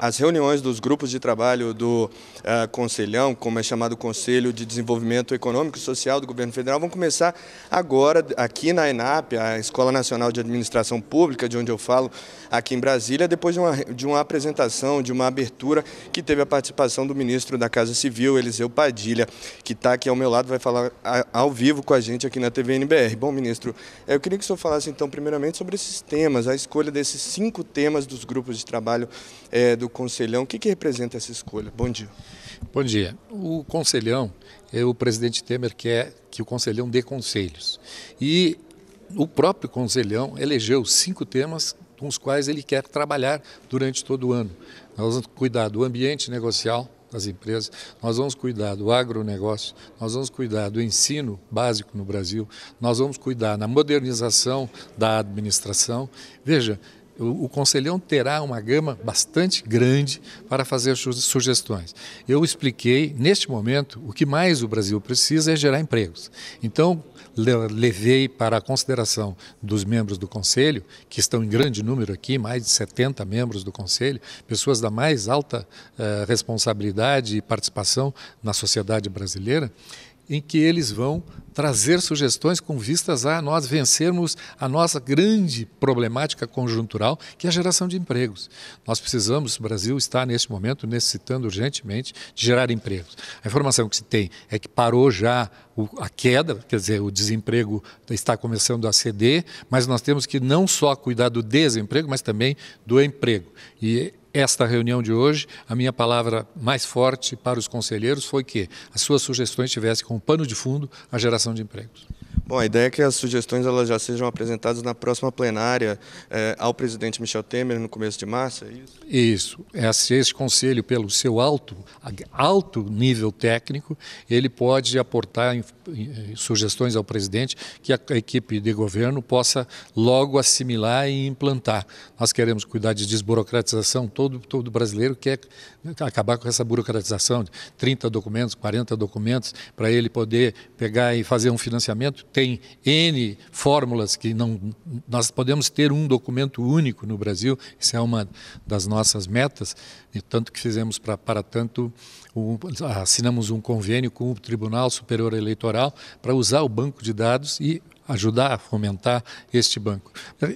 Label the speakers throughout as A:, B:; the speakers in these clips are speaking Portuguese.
A: as reuniões dos grupos de trabalho do uh, Conselhão, como é chamado Conselho de Desenvolvimento Econômico e Social do Governo Federal, vão começar agora aqui na ENAP, a Escola Nacional de Administração Pública, de onde eu falo, aqui em Brasília, depois de uma, de uma apresentação, de uma abertura que teve a participação do ministro da Casa Civil, Eliseu Padilha, que está aqui ao meu lado, vai falar ao vivo com a gente aqui na TV NBR. Bom, ministro, eh, eu queria que o senhor falasse então primeiramente sobre esses temas, a escolha desses cinco temas dos grupos de trabalho é, do Conselhão. O que, que representa essa escolha? Bom dia.
B: Bom dia. O Conselhão, é o presidente Temer quer que o Conselhão dê conselhos. E o próprio Conselhão elegeu cinco temas com os quais ele quer trabalhar durante todo o ano. Nós vamos cuidar do ambiente negocial das empresas, nós vamos cuidar do agronegócio, nós vamos cuidar do ensino básico no Brasil, nós vamos cuidar na modernização da administração. Veja, o conselhão terá uma gama bastante grande para fazer sugestões. Eu expliquei, neste momento, o que mais o Brasil precisa é gerar empregos. Então, levei para a consideração dos membros do conselho, que estão em grande número aqui, mais de 70 membros do conselho, pessoas da mais alta eh, responsabilidade e participação na sociedade brasileira, em que eles vão trazer sugestões com vistas a nós vencermos a nossa grande problemática conjuntural, que é a geração de empregos. Nós precisamos, o Brasil está neste momento necessitando urgentemente de gerar empregos. A informação que se tem é que parou já a queda, quer dizer, o desemprego está começando a ceder, mas nós temos que não só cuidar do desemprego, mas também do emprego. E esta reunião de hoje, a minha palavra mais forte para os conselheiros foi que as suas sugestões tivessem como pano de fundo a geração de empregos.
A: Bom, a ideia é que as sugestões elas já sejam apresentadas na próxima plenária eh, ao presidente Michel Temer no começo de março, é isso?
B: Isso. Esse, é assim, esse conselho, pelo seu alto, alto nível técnico, ele pode aportar em, em, eh, sugestões ao presidente que a, a equipe de governo possa logo assimilar e implantar. Nós queremos cuidar de desburocratização, todo, todo brasileiro quer acabar com essa burocratização de 30 documentos, 40 documentos, para ele poder pegar e fazer um financiamento tem N fórmulas que não. Nós podemos ter um documento único no Brasil, isso é uma das nossas metas, e tanto que fizemos pra, para tanto. assinamos um convênio com o Tribunal Superior Eleitoral para usar o banco de dados e ajudar a fomentar este banco.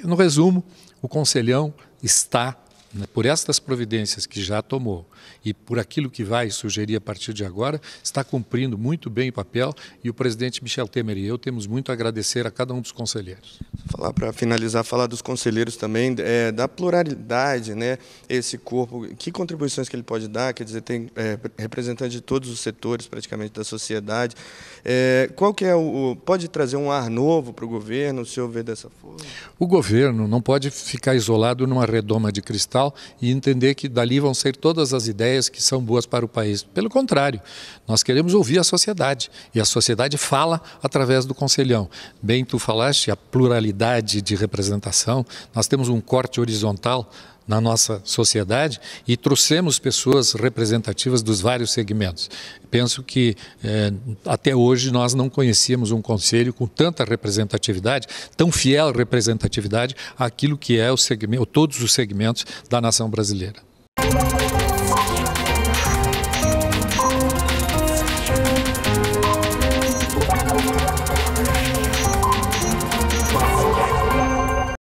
B: No resumo, o Conselhão está né, por estas providências que já tomou e por aquilo que vai sugerir a partir de agora, está cumprindo muito bem o papel e o presidente Michel Temer e eu temos muito a agradecer
A: a cada um dos conselheiros. Falar para finalizar, falar dos conselheiros também, é, da pluralidade, né? Esse corpo, que contribuições que ele pode dar, quer dizer, tem é, representantes de todos os setores praticamente da sociedade. É, qual que é o. Pode trazer um ar novo para o governo, o senhor vê dessa forma?
B: O governo não pode ficar isolado numa redoma de cristal e entender que dali vão sair todas as ideias que são boas para o país. Pelo contrário, nós queremos ouvir a sociedade e a sociedade fala através do conselhão. Bem, tu falaste a pluralidade de representação, nós temos um corte horizontal na nossa sociedade e trouxemos pessoas representativas dos vários segmentos. Penso que eh, até hoje nós não conhecíamos um conselho com tanta representatividade, tão fiel representatividade àquilo que é o segmento, todos os segmentos da nação brasileira.